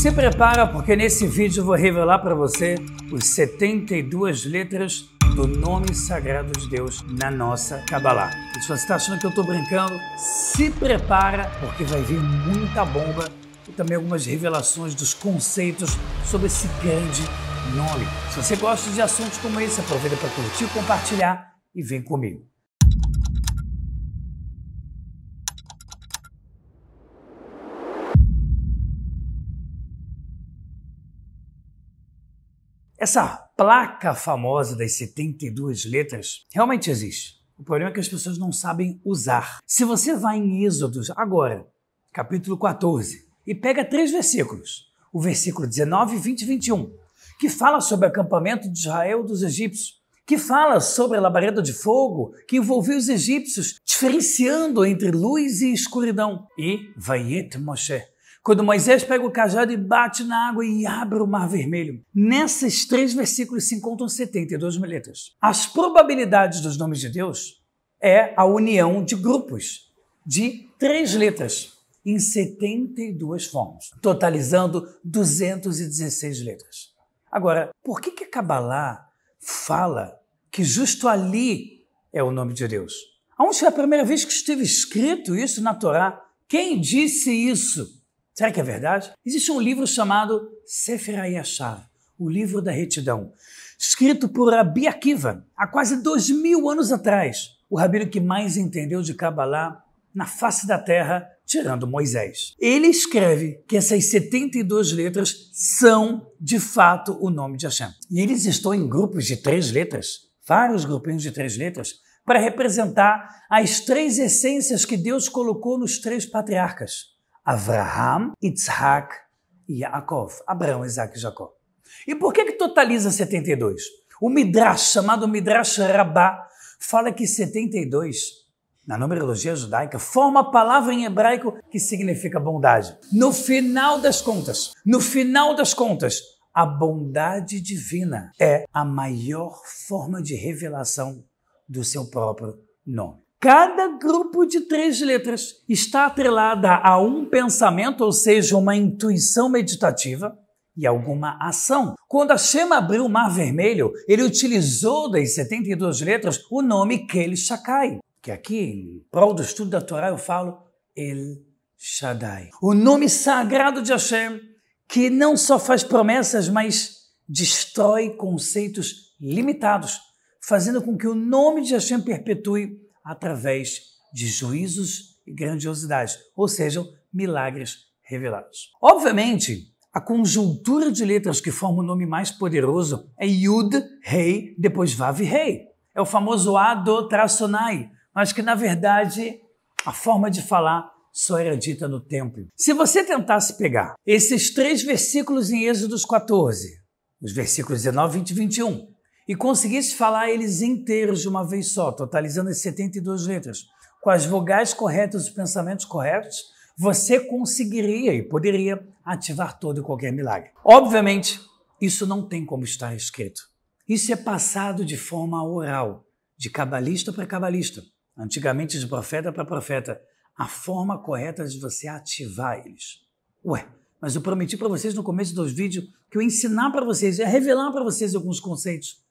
Se prepara porque nesse vídeo eu vou revelar para você os 72 letras do nome sagrado de Deus na nossa Kabbalah. E se você está achando que eu estou brincando, se prepara porque vai vir muita bomba e também algumas revelações dos conceitos sobre esse grande nome. Se você gosta de assuntos como esse, aproveita para curtir, compartilhar e vem comigo. Essa placa famosa das 72 letras realmente existe. O problema é que as pessoas não sabem usar. Se você vai em Êxodos agora, capítulo 14, e pega três versículos, o versículo 19, 20 e 21, que fala sobre o acampamento de Israel dos egípcios, que fala sobre a labareda de fogo que envolveu os egípcios, diferenciando entre luz e escuridão. E Vayet Moshe, quando Moisés pega o cajado e bate na água e abre o mar vermelho. Nesses três versículos se encontram 72 mil letras. As probabilidades dos nomes de Deus é a união de grupos de três letras em 72 formas, totalizando 216 letras. Agora, por que que Kabbalah fala que justo ali é o nome de Deus? Aonde foi a primeira vez que esteve escrito isso na Torá? Quem disse isso? Será que é verdade? Existe um livro chamado Sefer Yashar, o livro da retidão, escrito por Rabi Akiva, há quase dois mil anos atrás, o rabino que mais entendeu de Kabbalah na face da terra, tirando Moisés. Ele escreve que essas 72 letras são, de fato, o nome de Hashem. E eles estão em grupos de três letras, vários grupinhos de três letras, para representar as três essências que Deus colocou nos três patriarcas. Avraham, Isaac e Yaakov. Abraão, Isaac e Jacó. E por que, que totaliza 72? O Midrash, chamado Midrash Rabbah, fala que 72, na numerologia judaica, forma a palavra em hebraico que significa bondade. No final das contas, no final das contas, a bondade divina é a maior forma de revelação do seu próprio nome. Cada grupo de três letras está atrelada a um pensamento, ou seja, uma intuição meditativa e alguma ação. Quando a Shema abriu o Mar Vermelho, ele utilizou das 72 letras o nome Kel Shakai, que aqui, em prol do estudo da Torá, eu falo El Shaddai. O nome sagrado de Hashem, que não só faz promessas, mas destrói conceitos limitados, fazendo com que o nome de Hashem perpetue através de juízos e grandiosidades, ou seja, milagres revelados. Obviamente, a conjuntura de letras que forma o nome mais poderoso é Yud, Rei, depois Vav, Rei. É o famoso Ado Traçonai, mas que na verdade a forma de falar só era dita no templo. Se você tentasse pegar esses três versículos em Êxodos 14, os versículos 19, 20 e 21, e conseguisse falar eles inteiros de uma vez só, totalizando as 72 letras, com as vogais corretas, os pensamentos corretos, você conseguiria e poderia ativar todo e qualquer milagre. Obviamente, isso não tem como estar escrito. Isso é passado de forma oral, de cabalista para cabalista, antigamente de profeta para profeta, a forma correta de você ativar eles. Ué, mas eu prometi para vocês no começo dos vídeos que eu ensinar para vocês, é revelar para vocês alguns conceitos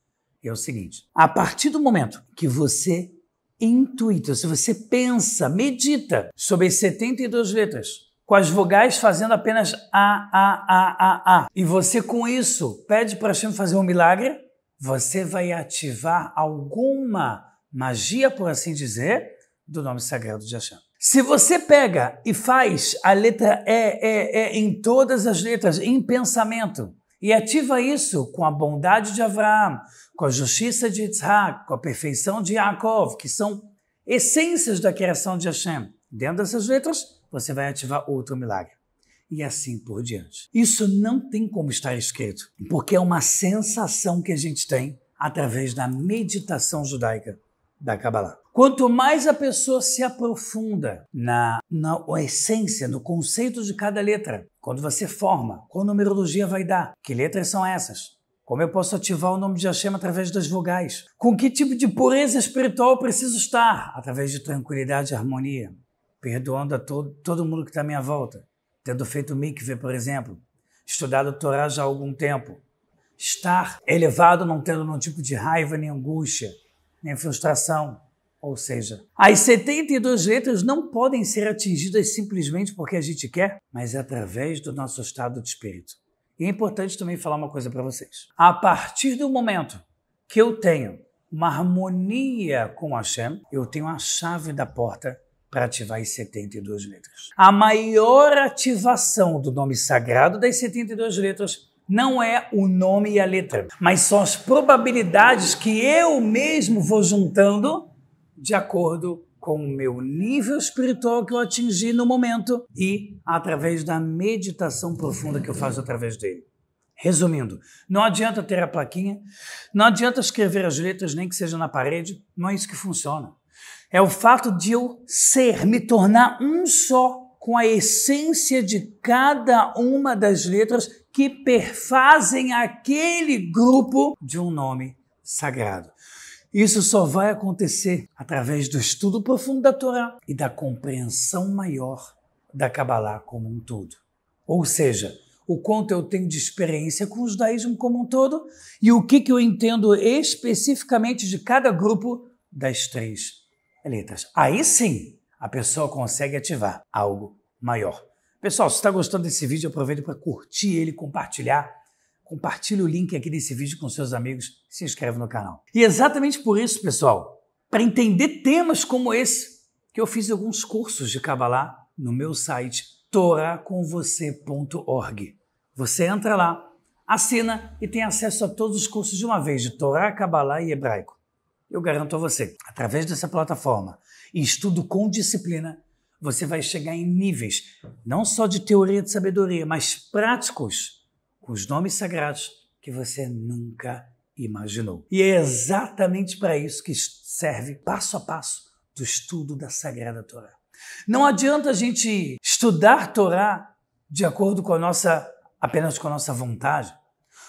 é o seguinte: a partir do momento que você intuita, se você pensa, medita sobre as 72 letras, com as vogais fazendo apenas A, A, A, A, A, e você com isso pede para Hashem fazer um milagre, você vai ativar alguma magia, por assim dizer, do nome sagrado de Hashem. Se você pega e faz a letra E, E, E em todas as letras, em pensamento, e ativa isso com a bondade de Abraão, com a justiça de Isaac, com a perfeição de Yaakov, que são essências da criação de Hashem. Dentro dessas letras, você vai ativar outro milagre. E assim por diante. Isso não tem como estar escrito, porque é uma sensação que a gente tem através da meditação judaica da Kabbalah. Quanto mais a pessoa se aprofunda na, na essência, no conceito de cada letra, quando você forma, qual numerologia vai dar, que letras são essas, como eu posso ativar o nome de Hashem através das vogais? Com que tipo de pureza espiritual preciso estar? Através de tranquilidade e harmonia, perdoando a todo, todo mundo que está à minha volta, tendo feito mikve, por exemplo, estudado a Torá já há algum tempo. Estar elevado, não tendo nenhum tipo de raiva, nem angústia, nem frustração. Ou seja, as 72 letras não podem ser atingidas simplesmente porque a gente quer, mas é através do nosso estado de espírito. E é importante também falar uma coisa para vocês. A partir do momento que eu tenho uma harmonia com Hashem, eu tenho a chave da porta para ativar as 72 letras. A maior ativação do nome sagrado das 72 letras não é o nome e a letra, mas são as probabilidades que eu mesmo vou juntando de acordo com o meu nível espiritual que eu atingi no momento e através da meditação profunda que eu faço através dele. Resumindo, não adianta ter a plaquinha, não adianta escrever as letras, nem que seja na parede, não é isso que funciona. É o fato de eu ser, me tornar um só com a essência de cada uma das letras que perfazem aquele grupo de um nome sagrado. Isso só vai acontecer através do estudo profundo da Torá e da compreensão maior da Kabbalah como um todo. Ou seja, o quanto eu tenho de experiência com o judaísmo como um todo e o que, que eu entendo especificamente de cada grupo das três letras. Aí sim a pessoa consegue ativar algo maior. Pessoal, se está gostando desse vídeo, aproveita para curtir ele, compartilhar compartilhe o link aqui desse vídeo com seus amigos, se inscreve no canal. E exatamente por isso, pessoal, para entender temas como esse, que eu fiz alguns cursos de Kabbalah no meu site toraconvocê.org. Você entra lá, assina e tem acesso a todos os cursos de uma vez de Torá, Kabbalah e Hebraico. Eu garanto a você, através dessa plataforma e estudo com disciplina, você vai chegar em níveis não só de teoria de sabedoria, mas práticos com os nomes sagrados que você nunca imaginou. E é exatamente para isso que serve passo a passo do estudo da Sagrada Torá. Não adianta a gente estudar Torá de acordo com a nossa apenas com a nossa vontade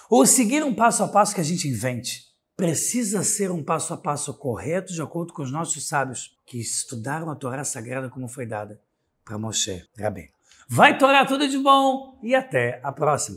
ou seguir um passo a passo que a gente invente. Precisa ser um passo a passo correto de acordo com os nossos sábios que estudaram a Torá sagrada como foi dada para Moshe Rabbeinu. Vai Torá tudo de bom e até a próxima.